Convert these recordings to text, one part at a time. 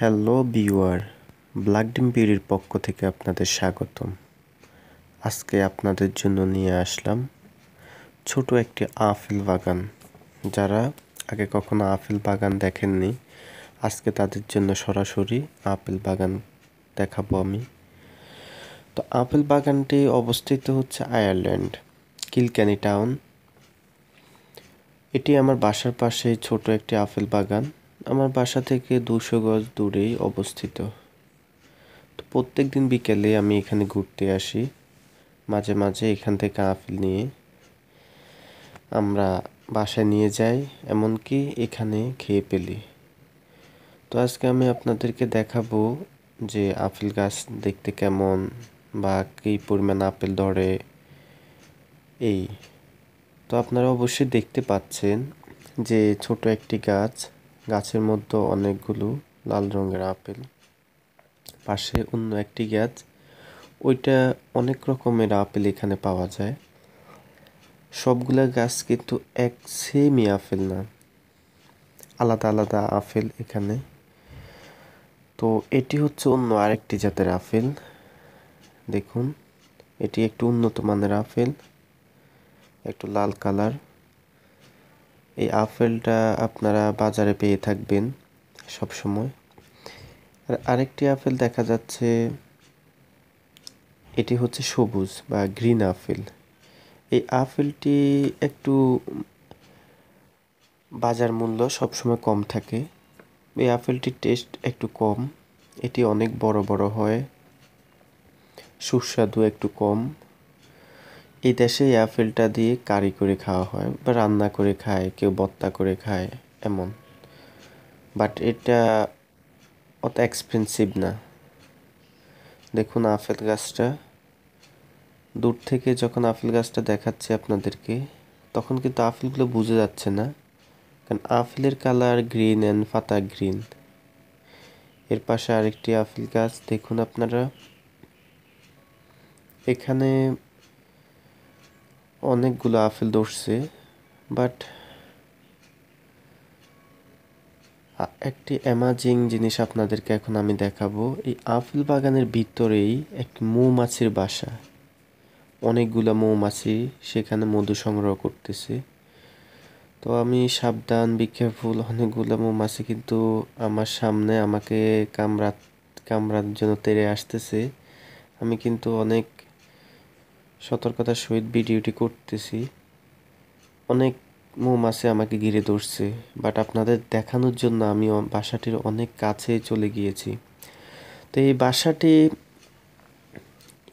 hello beware black ডিম পিউরির পক্ষ থেকে আপনাদের স্বাগতম আজকে আপনাদের জন্য নিয়ে আসলাম ছোট একটি আফেল বাগান যারা আগে কখনো আপেল বাগান দেখেননি আজকে তাদের জন্য সরাসরি আপেল বাগান দেখাবো আমি তো আপেল বাগানটি অবস্থিত হচ্ছে আয়ারল্যান্ড কিলক্যানি টাউন এটি আমার বাসার পাশে ছোট একটি আপেল বাগান আমার বাসা থেকে দুশো গজ দূরেই অবস্থিত তো প্রত্যেক দিন বিকেলে আমি এখানে ঘুরতে আসি মাঝে মাঝে এখান থেকে আফিল নিয়ে আমরা বাসায় নিয়ে যাই এমনকি এখানে খেয়ে পেলি তো আজকে আমি আপনাদেরকে দেখাবো যে আপেল গাছ দেখতে কেমন বা কী পরিমাণ আপেল ধরে এই তো আপনারা অবশ্যই দেখতে পাচ্ছেন যে ছোট একটি গাছ গাছের মধ্যে অনেকগুলো লাল রঙের আপেল পাশে অন্য একটি গাছ ওইটা অনেক রকমের আপেল এখানে পাওয়া যায় সবগুলা গাছ কিন্তু এক সেমই আপেল না আলাদা আলাদা আপেল এখানে তো এটি হচ্ছে অন্য আরেকটি জাতের আপেল দেখুন এটি একটু উন্নত মানের আপেল একটু লাল কালার এই আপেলটা আপনারা বাজারে পেয়ে থাকবেন সব সময় আর আরেকটি আপেল দেখা যাচ্ছে এটি হচ্ছে সবুজ বা গ্রিন আপেল এই আপেলটি একটু বাজার মূল্য সবসময় কম থাকে এই আপেলটির টেস্ট একটু কম এটি অনেক বড় বড় হয় সুস্বাদু একটু কম এই দেশে এই আপেলটা দিয়ে কারি করে খাওয়া হয় বা রান্না করে খায় কেউ বত্তা করে খায় এমন বাট এটা অত এক্সপেন্সিভ না দেখুন আপেল গাছটা দূর থেকে যখন আপেল গাছটা দেখাচ্ছে আপনাদেরকে তখন কিন্তু আপেলগুলো বুঝে যাচ্ছে না কারণ আপেলের কালার গ্রিন অ্যান্ড ফাতা গ্রিন এর পাশে আরেকটি আপেল গাছ দেখুন আপনারা এখানে অনেকগুলো আপেল ধরছে বাট একটি অ্যামাজিং জিনিস আপনাদেরকে এখন আমি দেখাবো এই আপেল বাগানের ভিতরেই এক মৌমাছির বাসা অনেকগুলো মৌমাছি সেখানে মধু সংগ্রহ করতেছে তো আমি সাবধান বি কেয়ারফুল অনেকগুলো মৌমাছি কিন্তু আমার সামনে আমাকে কামরাত কামরার জন্য তেড়ে আসতেছে আমি কিন্তু অনেক সতর্কতার সহিত ভিডিওটি করতেছি অনেক মৌমাছি আমাকে ঘিরে ধরছে বাট আপনাদের দেখানোর জন্য আমি বাসাটির অনেক কাছে চলে গিয়েছি তো এই বাসাটি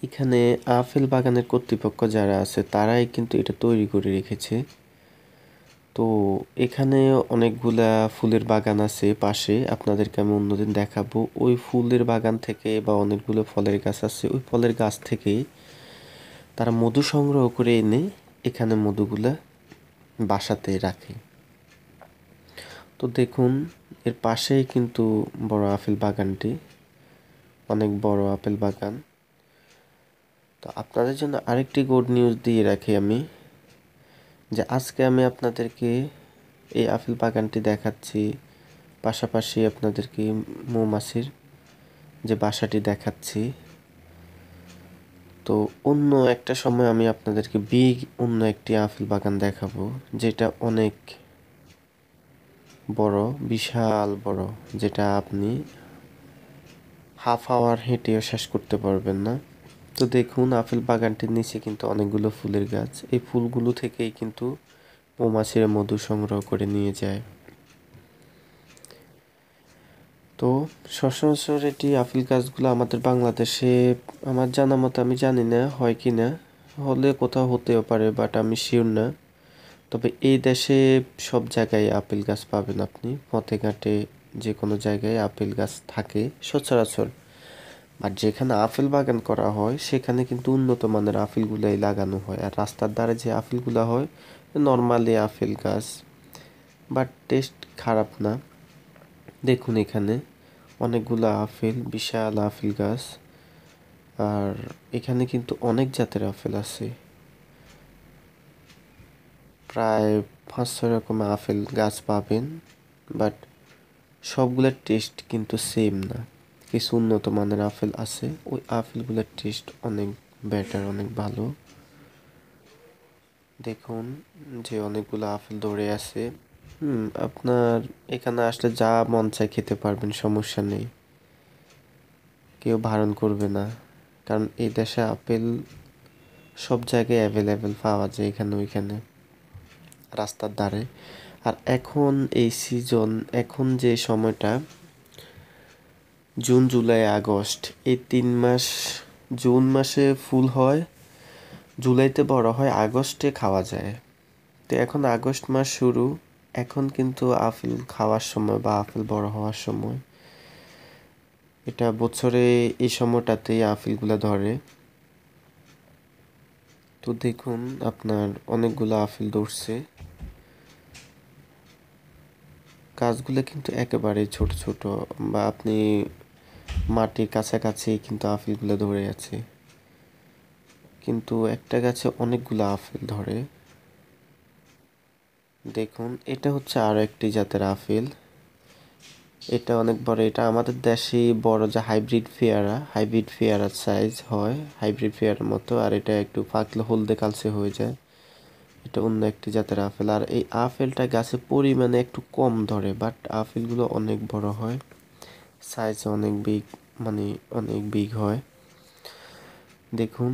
এখানে আপেল বাগানের কর্তৃপক্ষ যারা আছে তারাই কিন্তু এটা তৈরি করে রেখেছে তো এখানে অনেকগুলা ফুলের বাগান আছে পাশে আপনাদেরকে আমি অন্যদিন দেখাবো ওই ফুলের বাগান থেকে বা অনেকগুলো ফলের গাছ আছে ওই ফলের গাছ থেকেই তারা মধু সংগ্রহ করে এনে এখানে মধুগুলা বাসাতে রাখে তো দেখুন এর পাশেই কিন্তু বড় আপেল বাগানটি অনেক বড় আপেল বাগান তো আপনাদের জন্য আরেকটি গুড নিউজ দিয়ে রাখি আমি যে আজকে আমি আপনাদেরকে এই আপেল বাগানটি দেখাচ্ছি পাশাপাশি আপনাদেরকে মৌমাছির যে বাসাটি দেখাচ্ছি তো অন্য একটা সময় আমি আপনাদেরকে বিগ অন্য একটি আপেল বাগান দেখাবো যেটা অনেক বড় বিশাল বড় যেটা আপনি হাফ আওয়ার হেঁটেও শেষ করতে পারবেন না তো দেখুন আপেল বাগানটির নিচে কিন্তু অনেকগুলো ফুলের গাছ এই ফুলগুলো থেকেই কিন্তু মৌমাছিরা মধু সংগ্রহ করে নিয়ে যায় তো সচরাচর এটি আপিল গাছগুলো আমাদের বাংলাদেশে আমার জানা মতো আমি জানি না হয় কি না হলে কোথাও হতেও পারে বাট আমি শিওর না তবে এই দেশে সব জায়গায় আপেল গাছ পাবেন আপনি ঘাটে যে কোনো জায়গায় আপেল গাছ থাকে সচরাচর আর যেখানে আপেল বাগান করা হয় সেখানে কিন্তু উন্নত মানের আপেলগুলাই লাগানো হয় আর রাস্তার দ্বারা যে আপেলগুলো হয় নর্মালি আপেল গাছ বাট টেস্ট খারাপ না দেখুন এখানে অনেকগুলা আফেল বিশাল আফেল গাছ আর এখানে কিন্তু অনেক জাতের আফেল আছে প্রায় পাঁচ ছয় রকমের আফেল গাছ পাবেন বাট সবগুলোর টেস্ট কিন্তু সেম না কিছু উন্নত মানের আফেল আছে ওই আফেলগুলোর টেস্ট অনেক বেটার অনেক ভালো দেখুন যে অনেকগুলো আফেল ধরে আছে হুম আপনার এখানে আসলে যা মন চায় খেতে পারবেন সমস্যা নেই কেউ ভারণ করবে না কারণ এই দেশে আপেল সব জায়গায় অ্যাভেলেবেল পাওয়া যায় এখানে ওইখানে রাস্তার ধারে আর এখন এই সিজন এখন যে সময়টা জুন জুলাই আগস্ট এই তিন মাস জুন মাসে ফুল হয় জুলাইতে বড় হয় আগস্টে খাওয়া যায় তো এখন আগস্ট মাস শুরু এখন কিন্তু আপেল খাওয়ার সময় বা আপেল বড় হওয়ার সময় এটা বছরে এই সময়টাতেই আফিলগুলো ধরে তো দেখুন আপনার অনেকগুলো আফিল ধরছে গাছগুলো কিন্তু একেবারে ছোট ছোট বা আপনি মাটির কাছাকাছি কিন্তু আফিলগুলো ধরে আছে কিন্তু একটা গাছে অনেকগুলো আফিল ধরে দেখুন এটা হচ্ছে আরও একটি জাতের আপেল এটা অনেক বড় এটা আমাদের দেশে বড় যে হাইব্রিড ফেয়ারা হাইব্রিড ফেয়ারার সাইজ হয় হাইব্রিড পেয়ারার মতো আর এটা একটু পাকলে হলদে কালচে হয়ে যায় এটা অন্য একটি জাতের আপেল আর এই আপেলটা গাছে পরিমাণে একটু কম ধরে বাট আপেলগুলো অনেক বড় হয় সাইজ অনেক বিগ মানে অনেক বিগ হয় দেখুন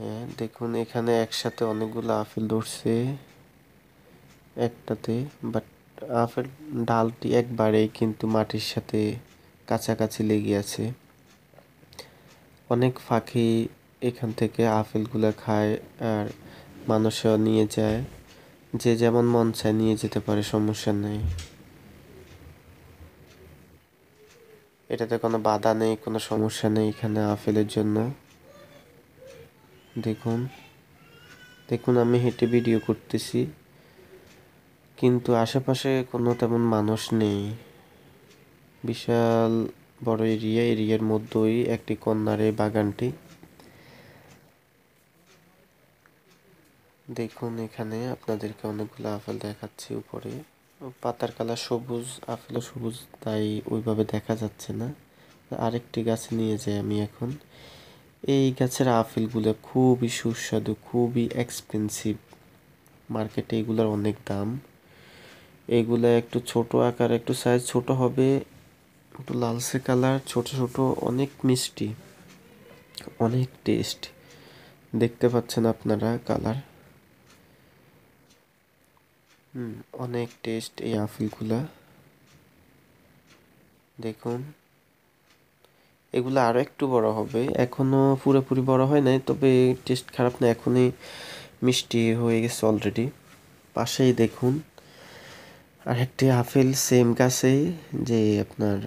হ্যাঁ দেখুন এখানে একসাথে অনেকগুলো আপেল ধরছে একটাতে বাট আপেল ডালটি একবারেই কিন্তু মাটির সাথে কাছাকাছি লেগে আছে অনেক পাখি এখান থেকে আপেলগুলো খায় আর মানুষও নিয়ে যায় যে যেমন মন চায় নিয়ে যেতে পারে সমস্যা নেই এটাতে কোনো বাধা নেই কোনো সমস্যা নেই এখানে আপেলের জন্য দেখুন দেখুন আমি হেঁটে ভিডিও করতেছি কিন্তু আশেপাশে কোনো তেমন মানুষ নেই বিশাল বড় এরিয়া এরিয়ার মধ্যেই একটি কন্যার এই বাগানটি দেখুন এখানে আপনাদেরকে অনেকগুলো আপেল দেখাচ্ছি উপরে পাতার কালার সবুজ আপেলও সবুজ তাই ওইভাবে দেখা যাচ্ছে না আরেকটি গাছে নিয়ে যাই আমি এখন এই গাছের আপেলগুলো খুবই সুস্বাদু খুবই এক্সপেন্সিভ মার্কেটে এগুলোর অনেক দাম এগুলো একটু ছোট আকার একটু সাইজ ছোট হবে একটু লালসে কালার ছোট ছোট অনেক মিষ্টি অনেক টেস্ট দেখতে পাচ্ছেন আপনারা কালার হুম অনেক টেস্ট এই আপেলগুলো দেখুন এগুলো আরও একটু বড় হবে এখনও পুরোপুরি বড় হয় নাই তবে টেস্ট খারাপ না এখনই মিষ্টি হয়ে গেছে অলরেডি পাশেই দেখুন আর একটি আপেল সেম গাছে যে আপনার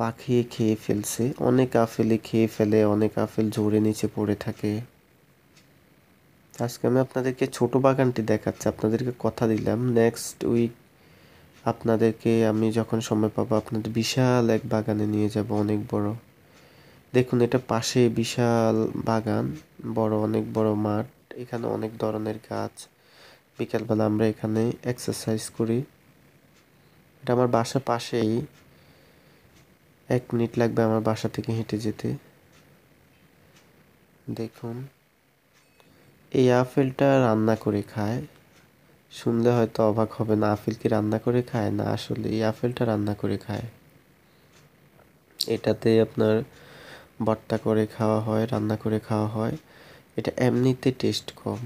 পাখি খেয়ে ফেলছে অনেক আপেলে খেয়ে ফেলে অনেক আপেল ঝরে নিচে পড়ে থাকে আজকে আমি আপনাদেরকে ছোট বাগানটি দেখাচ্ছি আপনাদেরকে কথা দিলাম নেক্সট উইক আপনাদেরকে আমি যখন সময় পাবো আপনাদের বিশাল এক বাগানে নিয়ে যাব অনেক বড় দেখুন এটা পাশে বিশাল বাগান বড় অনেক বড় মাঠ এখানে অনেক ধরনের গাছ বিকালবেলা আমরা এখানে এক্সারসাইজ করি এটা আমার বাসার পাশেই এক মিনিট লাগবে আমার বাসা থেকে হেঁটে যেতে দেখুন এই আপেলটা রান্না করে খায় শুনলে হয়তো অবাক হবে না আপেল কি রান্না করে খায় না আসলে এই আপেলটা রান্না করে খায় এটাতে আপনার বট্টা করে খাওয়া হয় রান্না করে খাওয়া হয় এটা এমনিতে টেস্ট কম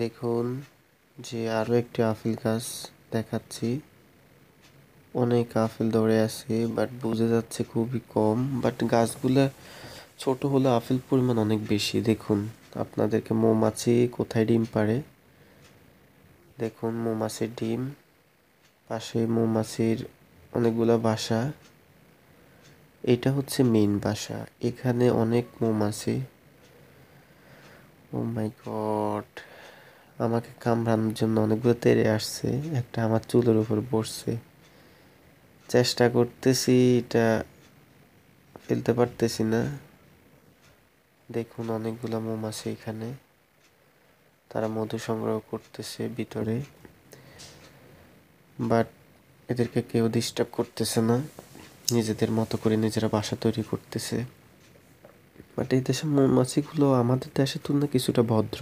দেখুন যে আরও একটি আফেল গাছ দেখাচ্ছি অনেক আফেল ধরে আছে বাট বোঝা যাচ্ছে খুবই কম বাট গাছগুলো ছোট হলে আফেল পরিমাণ অনেক বেশি দেখুন আপনাদেরকে মৌমাছি কোথায় ডিম পারে দেখুন মৌমাছির ডিম পাশে মৌমাছির অনেকগুলো বাসা এটা হচ্ছে মেইন বাসা এখানে অনেক মৌমাছি ও মাই গড আমাকে কামড়ানোর জন্য অনেকগুলো তেড়ে আসছে একটা আমার চুলের উপর বসছে চেষ্টা করতেছি এটা ফেলতে পারতেছি না দেখুন অনেকগুলো মৌমাছি এখানে তারা মধু সংগ্রহ করতেছে ভিতরে বাট এদেরকে কেউ ডিস্টার্ব করতেছে না নিজেদের মতো করে নিজেরা বাসা তৈরি করতেছে বাট এই দেশের মৌমাছিগুলো আমাদের দেশের তুলনায় কিছুটা ভদ্র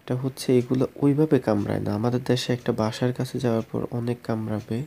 এটা হচ্ছে এগুলো ওইভাবে কামড়ায় না আমাদের দেশে একটা বাসার কাছে যাওয়ার পর অনেক কামড়াবে